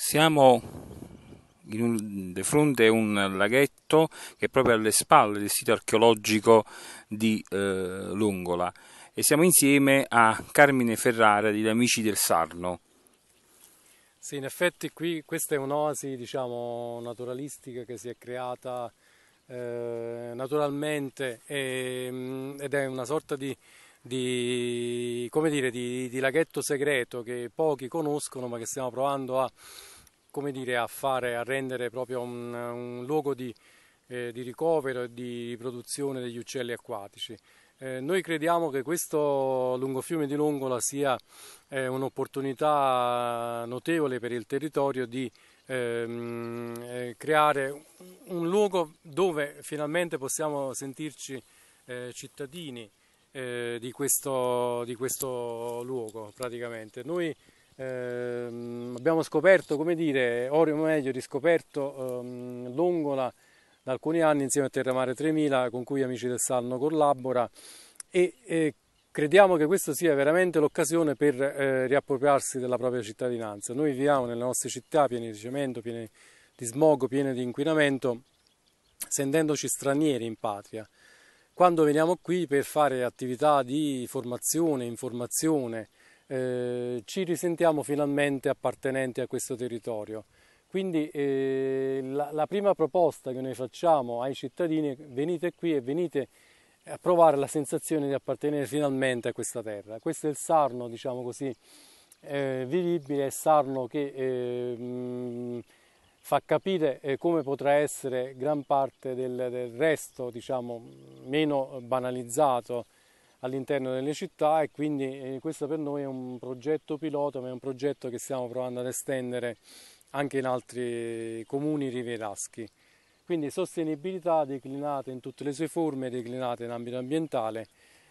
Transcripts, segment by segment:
Siamo un, di fronte a un laghetto che è proprio alle spalle del sito archeologico di eh, Longola e siamo insieme a Carmine Ferrara degli Amici del Sarno. Sì, in effetti qui questa è un'oasi diciamo, naturalistica che si è creata eh, naturalmente e, mm, ed è una sorta di, di come dire, di, di laghetto segreto che pochi conoscono ma che stiamo provando a, dire, a fare, a rendere proprio un, un luogo di, eh, di ricovero e di riproduzione degli uccelli acquatici. Eh, noi crediamo che questo lungo fiume di Longola sia eh, un'opportunità notevole per il territorio di ehm, eh, creare un luogo dove finalmente possiamo sentirci eh, cittadini eh, di, questo, di, questo, luogo praticamente. Noi ehm, abbiamo scoperto, come dire, o meglio riscoperto ehm, Dongola da alcuni anni insieme a Terramare 3000 con cui Amici del Salno collabora e eh, crediamo che questa sia veramente l'occasione per eh, riappropriarsi della propria cittadinanza. Noi viviamo nelle nostre città piene di cemento, piene di smog, piene di inquinamento, sentendoci stranieri in patria. Quando veniamo qui per fare attività di formazione, informazione, eh, ci risentiamo finalmente appartenenti a questo territorio. Quindi eh, la, la, prima proposta che noi facciamo ai cittadini è venite qui e venite a provare la sensazione di appartenere finalmente a questa terra. Questo è il sarno, diciamo così, eh, vivibile, il sarno che eh, fa capire eh, come potrà essere gran parte del, del resto diciamo, meno banalizzato all'interno delle città e quindi eh, questo per noi è un progetto pilota ma è un progetto che stiamo provando ad estendere anche in altri comuni rivieraschi. Quindi sostenibilità declinata in tutte le sue forme, declinata in ambito ambientale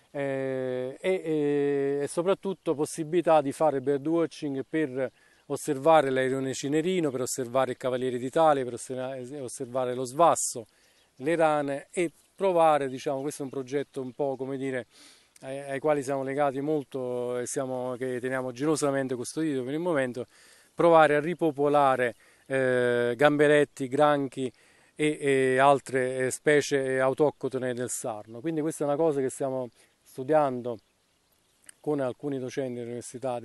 eh, e, e, soprattutto possibilità di fare birdwatching per osservare l'airone cinerino, per osservare il Cavaliere d'Italia, per osservare lo svasso, le rane e provare, diciamo, questo è un progetto un po' come dire ai, ai quali siamo legati molto e siamo, che teniamo gelosamente custodito per il momento, provare a ripopolare eh, gamberetti, granchi e, e, altre eh, specie autoctone del Sarno. Quindi questa è una cosa che stiamo studiando con alcuni docenti dell'università.